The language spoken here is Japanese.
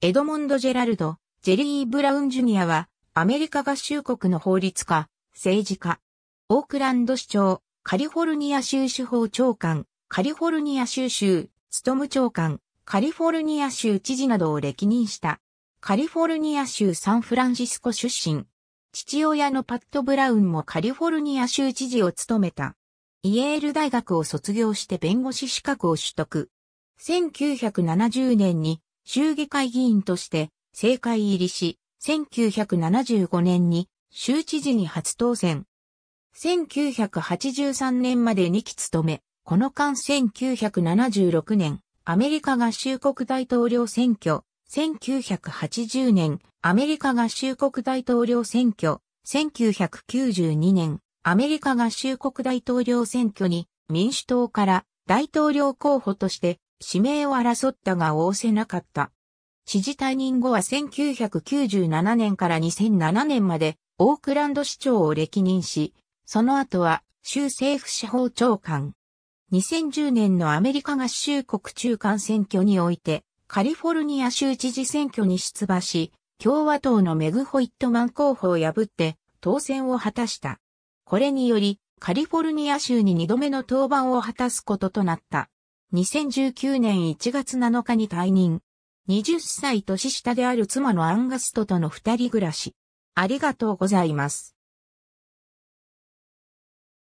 エドモンド・ジェラルド、ジェリー・ブラウン・ジュニアは、アメリカ合衆国の法律家、政治家、オークランド市長、カリフォルニア州司法長官、カリフォルニア州州、ストム長官、カリフォルニア州知事などを歴任した。カリフォルニア州サンフランシスコ出身。父親のパット・ブラウンもカリフォルニア州知事を務めた。イエール大学を卒業して弁護士資格を取得。1970年に衆議会議員として政界入りし、1975年に州知事に初当選。1983年まで2期務め、この間1976年、アメリカ合衆国大統領選挙、1980年、アメリカ合衆国大統領選挙、1992年、アメリカ合衆国大統領選挙に民主党から大統領候補として指名を争ったが応せなかった。知事退任後は1997年から2007年までオークランド市長を歴任し、その後は州政府司法長官。2010年のアメリカ合衆国中間選挙において、カリフォルニア州知事選挙に出馬し、共和党のメグ・ホイットマン候補を破って当選を果たした。これにより、カリフォルニア州に2度目の登板を果たすこととなった。2019年1月7日に退任。20歳年下である妻のアンガストとの二人暮らし。ありがとうございます。